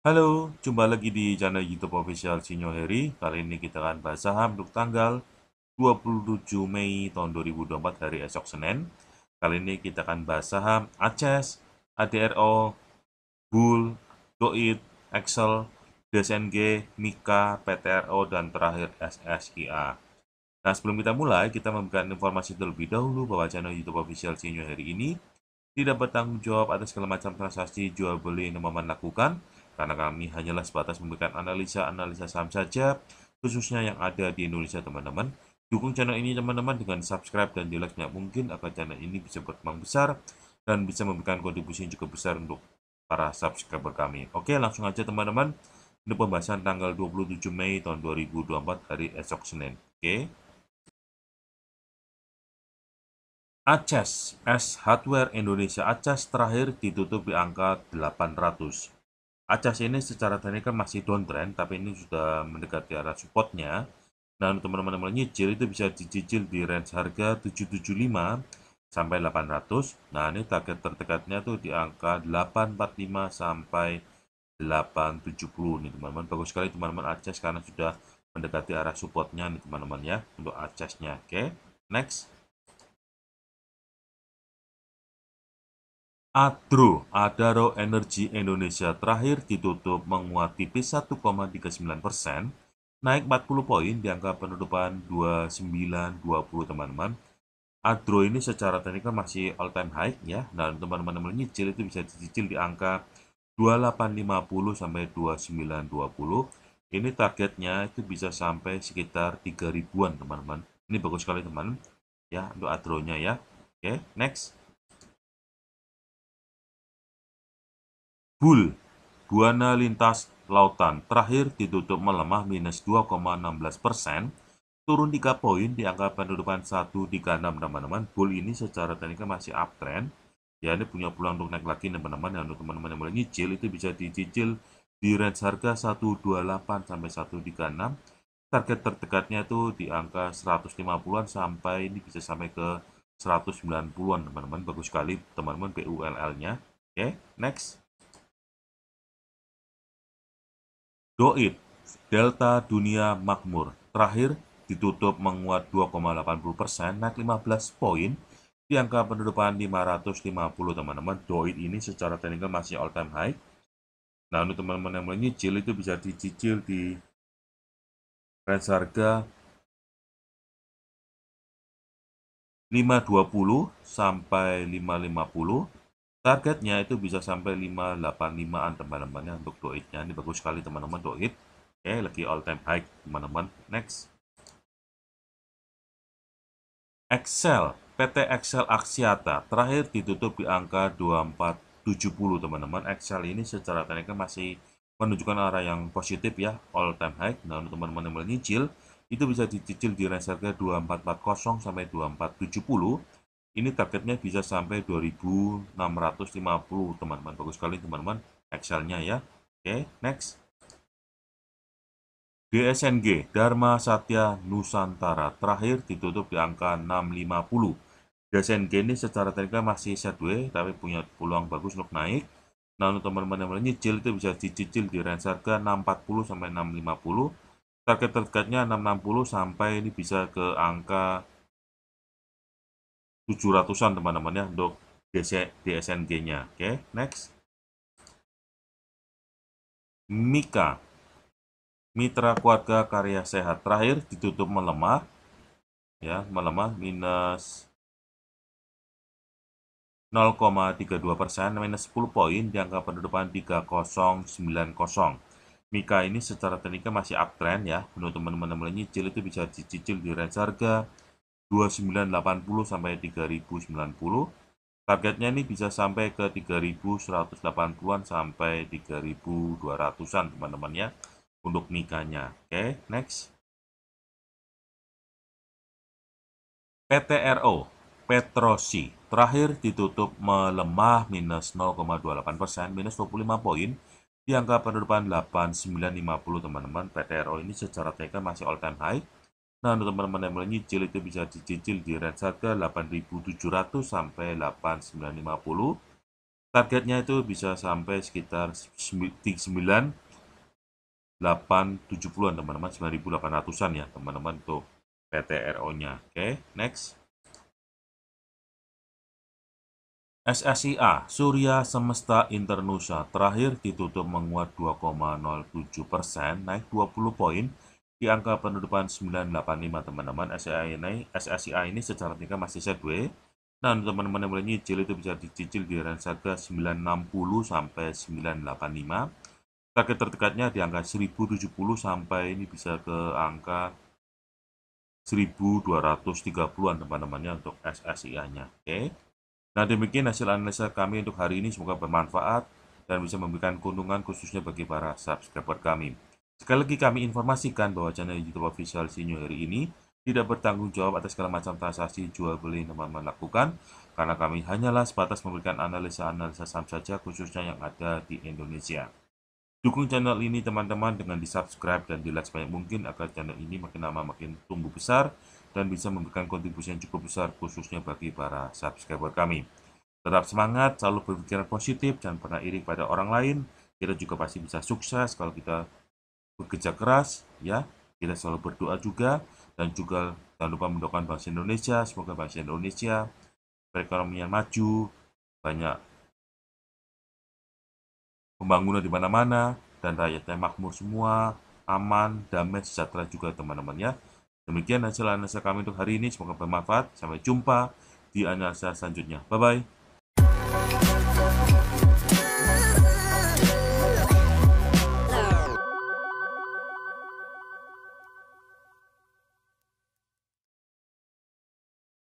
Halo, jumpa lagi di channel YouTube official Sinyo Heri. Kali ini kita akan bahas saham untuk tanggal 27 Mei tahun 2024 hari esok Senin. Kali ini kita akan bahas saham Aces, ADRO, Bull, Doit, Excel, DSNG, Mika, PTRO, dan terakhir SSIA. Nah, sebelum kita mulai, kita memberikan informasi terlebih dahulu bahwa channel YouTube official Sinyo Heri ini tidak bertanggung jawab atas segala macam transaksi jual beli yang teman lakukan karena kami hanyalah sebatas memberikan analisa-analisa saham saja, khususnya yang ada di Indonesia teman-teman. Dukung channel ini teman-teman dengan subscribe dan di like yang mungkin agar channel ini bisa berkembang besar dan bisa memberikan kontribusi yang cukup besar untuk para subscriber kami. Oke, langsung aja teman-teman. Ini pembahasan tanggal 27 Mei tahun 2024 dari esok Senin. Oke. Aces, S Hardware Indonesia Aces terakhir ditutup di angka 800. Acas ini secara teknikal kan masih downtrend, tapi ini sudah mendekati arah supportnya. Nah, untuk teman-teman yang menyicil itu bisa dicicil di range harga 775 sampai 800. Nah, ini target terdekatnya tuh di angka 845 sampai 870 nih teman-teman. Bagus sekali teman-teman Acas karena sudah mendekati arah supportnya nih teman-teman ya untuk Acasnya. Oke, okay, next. Adro, Adaro Energy Indonesia terakhir ditutup menguat tipis 1,39 persen, naik 40 poin di angka penutupan 2920 teman-teman. Adro ini secara teknikal masih all time high ya, dan teman-teman yang menyicil itu bisa dicicil di angka 2850 sampai 2920. Ini targetnya itu bisa sampai sekitar 3000-an teman-teman. Ini bagus sekali teman-teman ya untuk adronya ya. Oke, okay, next. Bull, Buana Lintas Lautan terakhir ditutup melemah minus 2,16 persen, turun 3 poin di angka penutupan 136 teman-teman. Bull ini secara teknikal masih uptrend, ya ini punya peluang untuk naik lagi teman-teman. Dan untuk teman-teman yang mulai nyicil itu bisa dicicil di range harga 128 sampai 136. Target terdekatnya itu di angka 150-an sampai ini bisa sampai ke 190-an teman-teman. Bagus sekali teman-teman BULL-nya. Oke, okay, next. Doib, delta dunia makmur. Terakhir, ditutup menguat 2,80 persen, naik 15 poin di angka penutupan 550 teman-teman. Doid ini secara teknikal masih all time high. Nah untuk teman-teman yang nyicil itu bisa dicicil di range harga 520 sampai 550 Targetnya itu bisa sampai 585-an teman-teman ya untuk doitnya. Ini bagus sekali teman-teman doit. Oke, okay, lagi all time high teman-teman. Next. Excel, PT Excel Aksiata terakhir ditutup di angka 2470 teman-teman. Excel ini secara teknikal masih menunjukkan arah yang positif ya, all time high. Nah, untuk teman-teman yang menyicil, itu bisa dicicil di range harga 2440 sampai 2470 ini targetnya bisa sampai 2650, teman-teman. Bagus sekali, teman-teman. Excelnya ya. Oke, next. DSNG, Dharma Satya Nusantara, terakhir ditutup di angka 650. DSNG ini secara teknikal masih sideway tapi punya peluang bagus untuk naik. Nah, untuk teman-teman yang nyicil itu bisa dicicil di range harga 640 sampai 650. Target terdekatnya 660 sampai ini bisa ke angka 700-an teman-teman ya untuk DSNG-nya. Oke, okay, next. Mika. Mitra keluarga karya sehat terakhir ditutup melemah. Ya, melemah minus 0,32 persen, minus 10 poin di angka penutupan 3090. Mika ini secara teknikal masih uptrend ya. Menurut teman-teman yang -teman itu bisa dicicil di range harga 2980 sampai 3090. Targetnya ini bisa sampai ke 3180-an sampai 3200-an teman-teman ya untuk nikahnya. Oke, okay, next. PTRO Petrosi terakhir ditutup melemah minus 0,28% minus 25 poin di angka penutupan 8950 teman-teman PTRO ini secara teknikal masih all time high Nah, untuk teman-teman yang mulai nyicil itu bisa dicicil di range harga 8.700 sampai 8.950. Targetnya itu bisa sampai sekitar 9 870-an teman-teman, 9800-an ya teman-teman untuk PTRO-nya. Oke, okay, next. SSIA, Surya Semesta Internusa, terakhir ditutup menguat 2,07 persen, naik 20 poin di angka penutupan 985 teman-teman SSI ini SSI ini secara tingkat masih sideways nah untuk teman-teman yang beli nyicil itu bisa dicicil di range harga 960 sampai 985 target terdekatnya di angka 1070 sampai ini bisa ke angka 1230-an teman-temannya untuk ssi nya oke okay. nah demikian hasil analisa kami untuk hari ini semoga bermanfaat dan bisa memberikan keuntungan khususnya bagi para subscriber kami Sekali lagi kami informasikan bahwa channel YouTube official Sinyo hari ini tidak bertanggung jawab atas segala macam transaksi jual beli yang teman-teman lakukan karena kami hanyalah sebatas memberikan analisa-analisa saham saja khususnya yang ada di Indonesia. Dukung channel ini teman-teman dengan di subscribe dan di like sebanyak mungkin agar channel ini makin lama makin tumbuh besar dan bisa memberikan kontribusi yang cukup besar khususnya bagi para subscriber kami. Tetap semangat, selalu berpikiran positif, dan pernah iri pada orang lain. Kita juga pasti bisa sukses kalau kita bekerja keras ya kita selalu berdoa juga dan juga jangan lupa mendoakan bangsa Indonesia semoga bangsa Indonesia perekonomian maju banyak pembangunan di mana-mana dan rakyatnya makmur semua aman damai sejahtera juga teman-teman ya demikian hasil analisa kami untuk hari ini semoga bermanfaat sampai jumpa di analisa selanjutnya bye bye